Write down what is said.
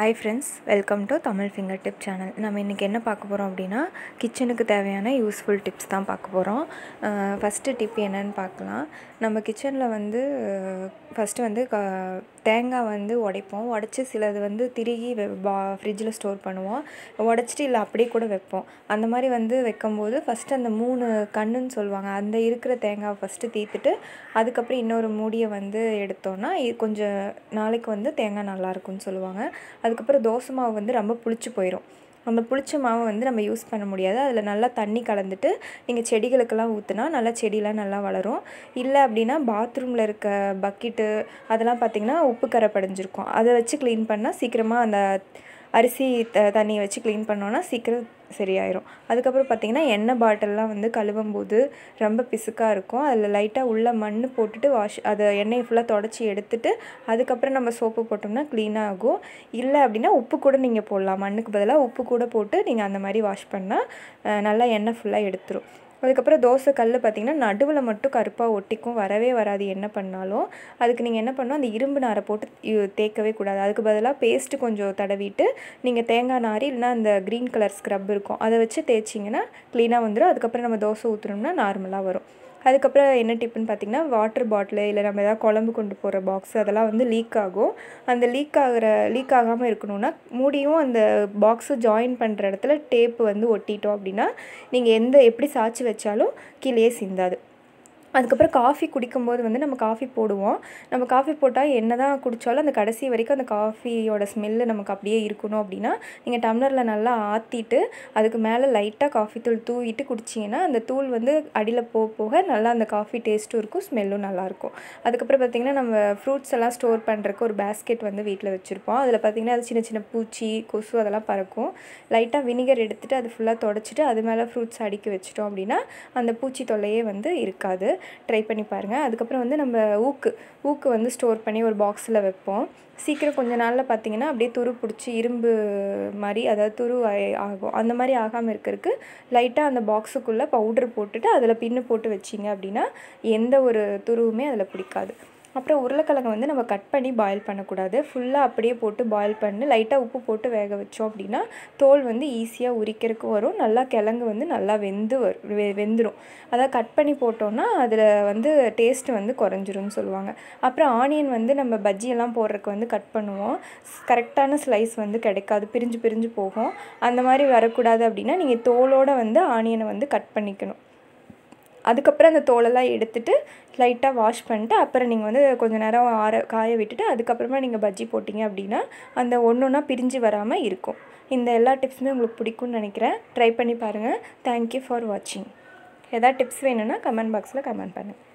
hi friends welcome to Tamil finger tip channel நம்ம இன்றைக்கி என்ன பார்க்க போகிறோம் அப்படின்னா கிச்சனுக்கு தேவையான யூஸ்ஃபுல் டிப்ஸ் தான் பார்க்க போகிறோம் ஃபஸ்ட்டு டிப் என்னன்னு பார்க்கலாம் நம்ம கிச்சனில் வந்து ஃபஸ்ட்டு வந்து க தேங்காய் வந்து உடைப்போம் உடச்சி சிலது வந்து திருகி பா ஃப்ரிட்ஜில் ஸ்டோர் பண்ணுவோம் உடச்சிட்டு இல்லை அப்படியே கூட வைப்போம் அந்த மாதிரி வந்து வைக்கும்போது ஃபஸ்ட்டு அந்த மூணு கண்ணுன்னு சொல்லுவாங்க அந்த இருக்கிற தேங்காவை ஃபஸ்ட்டு தீர்த்துட்டு அதுக்கப்புறம் இன்னொரு மூடியை வந்து எடுத்தோன்னா கொஞ்சம் நாளைக்கு வந்து தேங்காய் நல்லாயிருக்கும்னு சொல்லுவாங்க அதுக்கப்புறம் தோசை மாவு வந்து ரொம்ப புளிச்சு போயிடும் அந்த புளிச்ச மாவை வந்து நம்ம யூஸ் பண்ண முடியாது அதில் நல்லா தண்ணி கலந்துட்டு நீங்கள் செடிகளுக்கெல்லாம் ஊற்றுனா நல்லா செடியெலாம் நல்லா வளரும் இல்லை அப்படின்னா பாத்ரூமில் இருக்க பக்கெட்டு அதெல்லாம் பார்த்திங்கன்னா உப்பு கரை படைஞ்சிருக்கும் அதை வச்சு க்ளீன் பண்ணால் சீக்கிரமாக அந்த அரிசி த தண்ணியை வச்சு க்ளீன் பண்ணோன்னா சீக்கிரம் சரியாயிரும் அதுக்கப்புறம் பார்த்திங்கன்னா எண்ணெய் பாட்டிலெலாம் வந்து கழுவும் போது ரொம்ப பிசுக்காக இருக்கும் அதில் லைட்டாக உள்ளே மண் போட்டுட்டு வாஷ் அதை எண்ணெயை ஃபுல்லாக தொடச்சி எடுத்துட்டு அதுக்கப்புறம் நம்ம சோப்பு போட்டோம்னா க்ளீனாக ஆகும் இல்லை அப்படின்னா உப்பு கூட நீங்கள் போடலாம் மண்ணுக்கு பதிலாக உப்பு கூட போட்டு நீங்கள் அந்த மாதிரி வாஷ் பண்ணால் நல்லா எண்ணெய் ஃபுல்லாக எடுத்துரும் அதுக்கப்புறம் தோசை கல் பார்த்திங்கன்னா நடுவில் மட்டும் கருப்பாக ஒட்டிக்கும் வரவே வராது என்ன பண்ணாலும் அதுக்கு நீங்கள் என்ன பண்ணணும் அந்த இரும்பு நாரை போட்டு தேய்க்கவே கூடாது அதுக்கு பதிலாக பேஸ்ட்டு கொஞ்சம் தடவிட்டு நீங்கள் தேங்காய் நாரி இல்லைன்னா அந்த க்ரீன் கலர் ஸ்க்ரப் இருக்கும் அதை வச்சு தேய்ச்சிங்கன்னா க்ளீனாக வந்துடும் அதுக்கப்புறம் நம்ம தோசை ஊற்றுனோம்னா நார்மலாக வரும் அதுக்கப்புறம் என்ன டிப்புன்னு பார்த்திங்கன்னா வாட்டர் பாட்டிலு இல்லை நம்ம எதாவது குழம்பு கொண்டு போகிற பாக்ஸ் அதெல்லாம் வந்து லீக் ஆகும் அந்த லீக் ஆகிற லீக் ஆகாமல் இருக்கணும்னா மூடியும் அந்த பாக்ஸு ஜாயின் பண்ணுற இடத்துல டேப்பு வந்து ஒட்டிட்டோம் அப்படின்னா நீங்கள் எந்த எப்படி சாய்ச்சி வச்சாலும் கீழே சிந்தாது அதுக்கப்புறம் காஃபி குடிக்கும்போது வந்து நம்ம காஃபி போடுவோம் நம்ம காஃபி போட்டால் என்ன தான் குடித்தாலும் அந்த கடைசி வரைக்கும் அந்த காஃபியோட ஸ்மெல்லு நமக்கு அப்படியே இருக்கணும் அப்படின்னா நீங்கள் டம்ளரில் நல்லா ஆற்றிட்டு அதுக்கு மேலே லைட்டாக காஃபி தூள் தூவிட்டு குடிச்சிங்கன்னா அந்த தூள் வந்து அடியில் போக போக நல்லா அந்த காஃபி டேஸ்ட்டும் இருக்கும் ஸ்மெல்லும் நல்லாயிருக்கும் அதுக்கப்புறம் பார்த்திங்கன்னா நம்ம ஃப்ரூட்ஸ் எல்லாம் ஸ்டோர் பண்ணுறக்கு ஒரு பேஸ்கெட் வந்து வீட்டில் வச்சுருப்போம் அதில் பார்த்திங்கன்னா அது சின்ன சின்ன பூச்சி கொசு அதெல்லாம் பறக்கும் லைட்டாக வினிகர் எடுத்துகிட்டு அது ஃபுல்லாக தொடச்சிட்டு அது மேலே ஃப்ரூட்ஸ் அடிக்க வச்சிட்டோம் அப்படின்னா அந்த பூச்சி தொல்லையே வந்து இருக்காது ட்ரை பண்ணி பாருங்கள் அதுக்கப்புறம் வந்து நம்ம ஊக்கு ஊக்கு வந்து ஸ்டோர் பண்ணி ஒரு பாக்ஸில் வைப்போம் சீக்கிரம் கொஞ்ச நாளில் பார்த்தீங்கன்னா அப்படியே துரு பிடிச்சி இரும்பு மாதிரி அதாவது துரு ஆகும் அந்த மாதிரி ஆகாமல் இருக்கிறதுக்கு லைட்டாக அந்த பாக்ஸுக்குள்ளே பவுடர் போட்டுட்டு அதில் பின்னு போட்டு வச்சிங்க அப்படின்னா எந்த ஒரு துருவுமே அதில் பிடிக்காது அப்புறம் உருளைக்கிழங்கு வந்து நம்ம கட் பண்ணி பாயில் பண்ணக்கூடாது ஃபுல்லாக அப்படியே போட்டு பாயில் பண்ணி லைட்டாக உப்பு போட்டு வேக வச்சோம் அப்படின்னா தோல் வந்து ஈஸியாக உரிக்கிறதுக்கு வரும் நல்லா கிழங்கு வந்து நல்லா வெந்து வெ வெந்துடும் அதாவது கட் பண்ணி போட்டோன்னா அதில் வந்து டேஸ்ட்டு வந்து குறைஞ்சிரும்னு சொல்லுவாங்க அப்புறம் ஆனியன் வந்து நம்ம பஜ்ஜியெல்லாம் போடுறதுக்கு வந்து கட் பண்ணுவோம் கரெக்டான ஸ்லைஸ் வந்து கிடைக்காது பிரிஞ்சு பிரிஞ்சு போகும் அந்த மாதிரி வரக்கூடாது அப்படின்னா நீங்கள் தோலோடு வந்து ஆனியனை வந்து கட் பண்ணிக்கணும் அதுக்கப்புறம் அந்த தோலெல்லாம் எடுத்துகிட்டு லைட்டாக வாஷ் பண்ணிட்டு அப்புறம் நீங்கள் வந்து கொஞ்சம் நேரம் ஆற காய விட்டுட்டு அதுக்கப்புறமா நீங்கள் பஜ்ஜி போட்டிங்க அப்படின்னா அந்த ஒன்று ஒன்றா பிரிஞ்சு வராமல் இருக்கும் இந்த எல்லா டிப்ஸுமே உங்களுக்கு பிடிக்கும்னு நினைக்கிறேன் ட்ரை பண்ணி பாருங்கள் தேங்க்யூ ஃபார் வாட்சிங் எதாவது டிப்ஸ் வேணும்னா கமெண்ட் பாக்ஸில் கமெண்ட் பண்ணுங்கள்